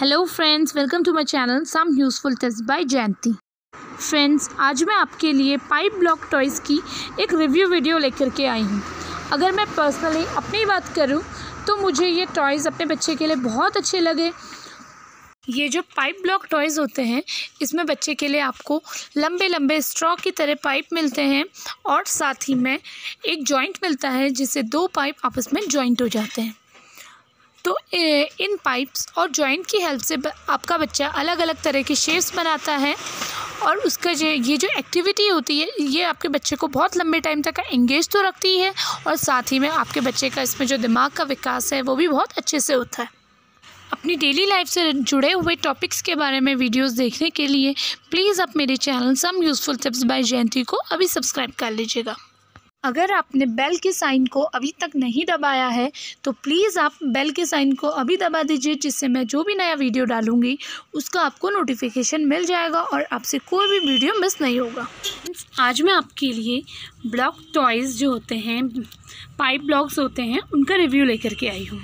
hello friends welcome to my channel some useful test by Jayanti friends आज मैं आपके लिए पाइप ब्लॉक टॉयज़ की एक रिव्यू वीडियो लेकर के आई हूँ अगर मैं पर्सनली अपनी बात करूँ तो मुझे ये टॉयज़ अपने बच्चे के लिए बहुत अच्छे लगे ये जो पाइप ब्लॉक टॉयज़ होते हैं इसमें बच्चे के लिए आपको लंबे लंबे स्ट्रॉ की तरह पाइप मिलते हैं और साथ ही में एक जॉइंट मिलता है जिससे दो पाइप आपस में जॉइंट हो जाते हैं तो इन पाइप्स और जॉइंट की हेल्प से आपका बच्चा अलग अलग तरह के शेप्स बनाता है और उसका जो ये जो एक्टिविटी होती है ये आपके बच्चे को बहुत लंबे टाइम तक एंगेज तो रखती है और साथ ही में आपके बच्चे का इसमें जो दिमाग का विकास है वो भी बहुत अच्छे से होता है अपनी डेली लाइफ से जुड़े हुए टॉपिक्स के बारे में वीडियोस देखने के लिए प्लीज़ आप मेरे channel some useful tips by Jayanti को अभी सब्सक्राइब कर लीजिएगा अगर आपने बेल के साइन को अभी तक नहीं दबाया है तो प्लीज़ आप बेल के साइन को अभी दबा दीजिए जिससे मैं जो भी नया वीडियो डालूँगी उसका आपको नोटिफिकेशन मिल जाएगा और आपसे कोई भी वीडियो मिस नहीं होगा आज मैं आपके लिए ब्लॉक टॉयज़ जो होते हैं पाइप ब्लॉक्स होते हैं उनका रिव्यू लेकर के आई हूँ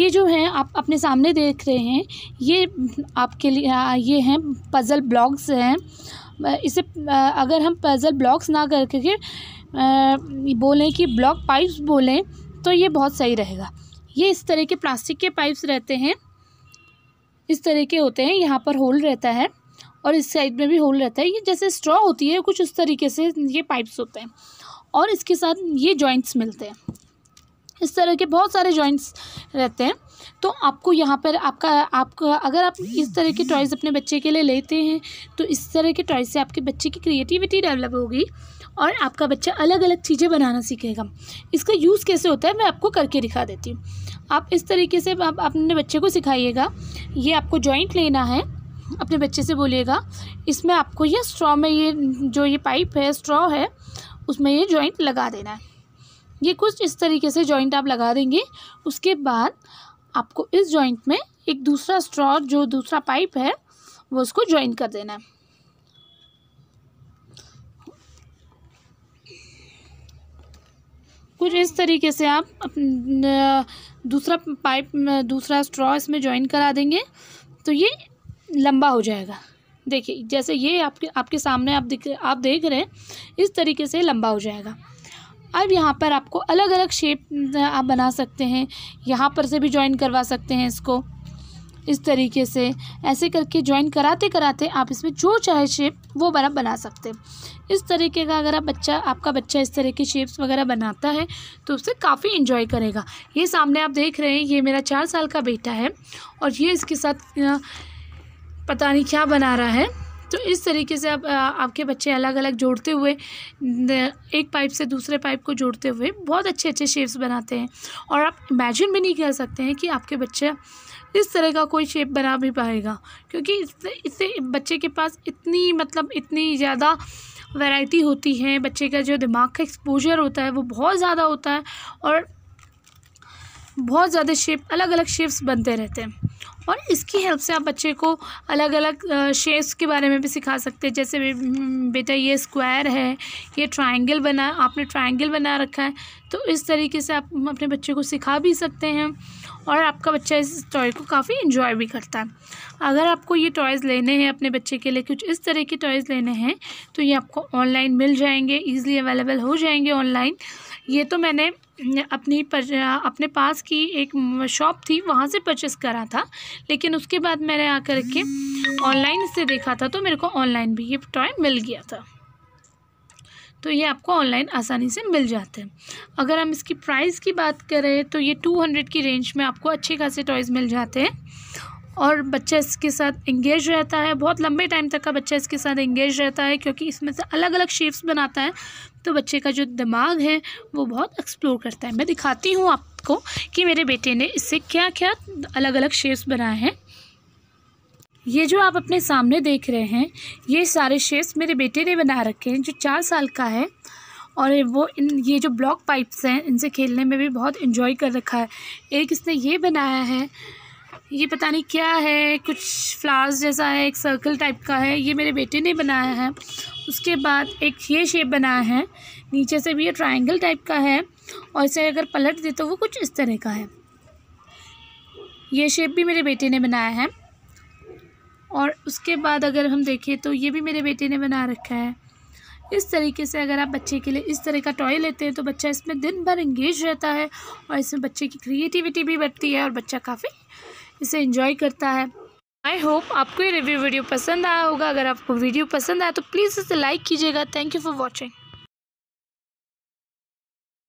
ये जो है आप अपने सामने देख रहे हैं ये आपके लिए ये हैं पज़ल ब्लॉग्स हैं इसे अगर हम पजल ब्लॉक्स ना करके करके बोलें कि ब्लॉक पाइप्स बोलें तो ये बहुत सही रहेगा ये इस तरह के प्लास्टिक के पाइप्स रहते हैं इस तरह के होते हैं यहाँ पर होल रहता है और इस साइड में भी होल रहता है ये जैसे स्ट्रॉ होती है कुछ उस तरीके से ये पाइप्स होते हैं और इसके साथ ये जॉइंट्स मिलते हैं इस तरह के बहुत सारे जॉइंट्स रहते हैं तो आपको यहाँ पर आपका आपका अगर आप इस तरह के टॉयज़ अपने बच्चे के लिए लेते हैं तो इस तरह के टॉयज़ से आपके बच्चे की क्रिएटिविटी डेवलप होगी और आपका बच्चा अलग अलग चीज़ें बनाना सीखेगा इसका यूज़ कैसे होता है मैं आपको करके दिखा देती हूँ आप इस तरीके से आप अपने बच्चे को सिखाइएगा ये आपको जॉइंट लेना है अपने बच्चे से बोलिएगा इसमें आपको ये स्ट्रॉ में ये जो ये पाइप है स्ट्रॉ है उसमें ये जॉइंट लगा देना है ये कुछ इस तरीके से जॉइंट आप लगा देंगे उसके बाद आपको इस जॉइंट में एक दूसरा स्ट्रॉ जो दूसरा पाइप है वो उसको ज्वाइन कर देना है कुछ इस तरीके से आप दूसरा पाइप दूसरा स्ट्रॉ इसमें ज्वाइन करा देंगे तो ये लंबा हो जाएगा देखिए जैसे ये आपके आपके सामने आप दिख आप देख रहे हैं इस तरीके से लंबा हो जाएगा अब यहाँ पर आपको अलग अलग शेप आप बना सकते हैं यहाँ पर से भी ज्वाइन करवा सकते हैं इसको इस तरीके से ऐसे करके ज्वाइन कराते कराते आप इसमें जो चाहे शेप वो बना बना सकते हैं इस तरीके का अगर आप बच्चा आपका बच्चा इस तरह के शेप्स वगैरह बनाता है तो उससे काफ़ी इन्जॉय करेगा ये सामने आप देख रहे हैं ये मेरा चार साल का बेटा है और ये इसके साथ पता नहीं क्या बना रहा है तो इस तरीके से आप आपके बच्चे अलग अलग जोड़ते हुए एक पाइप से दूसरे पाइप को जोड़ते हुए बहुत अच्छे अच्छे शेप्स बनाते हैं और आप इमेजिन भी नहीं कर सकते हैं कि आपके बच्चे इस तरह का कोई शेप बना भी पाएगा क्योंकि इससे इससे बच्चे के पास इतनी मतलब इतनी ज़्यादा वैरायटी होती है बच्चे का जो दिमाग का एक्सपोजर होता है वो बहुत ज़्यादा होता है और बहुत ज़्यादा शेप अलग अलग शेप्स बनते रहते हैं और इसकी हेल्प से आप बच्चे को अलग अलग शेप्स के बारे में भी सिखा सकते हैं जैसे हम्म, बेटा ये स्क्वायर है ये ट्रायंगल बना आपने ट्रायंगल बना रखा है तो इस तरीके से आप अपने बच्चे को सिखा भी सकते हैं और आपका बच्चा इस टॉय को काफ़ी इन्जॉय भी करता है अगर आपको ये टॉयज़ लेने हैं अपने बच्चे के लिए कुछ इस तरह के टॉयज़ लेने हैं तो ये आपको ऑनलाइन मिल जाएंगे ईज़िली अवेलेबल हो जाएंगे ऑनलाइन ये तो मैंने अपनी अपने पास की एक शॉप थी वहाँ से परचेस करा था लेकिन उसके बाद मैंने आकर के ऑनलाइन से देखा था तो मेरे को ऑनलाइन भी ये टॉय मिल गया था तो ये आपको ऑनलाइन आसानी से मिल जाते हैं अगर हम इसकी प्राइस की बात करें तो ये टू हंड्रेड की रेंज में आपको अच्छे खासे टॉयज़ मिल जाते हैं और बच्चा इसके साथ इंगेज रहता है बहुत लंबे टाइम तक का बच्चा इसके साथ इंगेज रहता है क्योंकि इसमें से अलग अलग शेप्स बनाता है तो बच्चे का जो दिमाग है वो बहुत एक्सप्लोर करता है मैं दिखाती हूँ आपको कि मेरे बेटे ने इससे क्या क्या अलग अलग शेप्स बनाए हैं ये जो आप अपने सामने देख रहे हैं ये सारे शेप्स मेरे बेटे ने बना रखे हैं जो चार साल का है और वो इन ये जो ब्लॉक पाइप्स हैं इनसे खेलने में भी बहुत इन्जॉय कर रखा है एक इसने ये बनाया है ये पता नहीं क्या है कुछ फ्लावर्स जैसा है एक सर्कल टाइप का है ये मेरे बेटे ने बनाया है उसके बाद एक ये शेप बनाया है नीचे से भी ये ट्रायंगल टाइप का है और इसे अगर पलट दे तो वो कुछ इस तरह का है ये शेप भी मेरे बेटे ने बनाया है और उसके बाद अगर हम देखें तो ये भी मेरे बेटे ने बना रखा है इस तरीके से अगर आप बच्चे के लिए इस तरह का टॉय लेते हैं तो बच्चा इसमें दिन भर इंगेज रहता है और इसमें बच्चे की क्रिएटिविटी भी बढ़ती है और बच्चा काफ़ी इसे इंजॉय करता है आई होप आपको ये रिव्यू वीडियो पसंद आया होगा अगर आपको वीडियो पसंद आया तो प्लीज़ इसे लाइक कीजिएगा थैंक यू फॉर वॉचिंग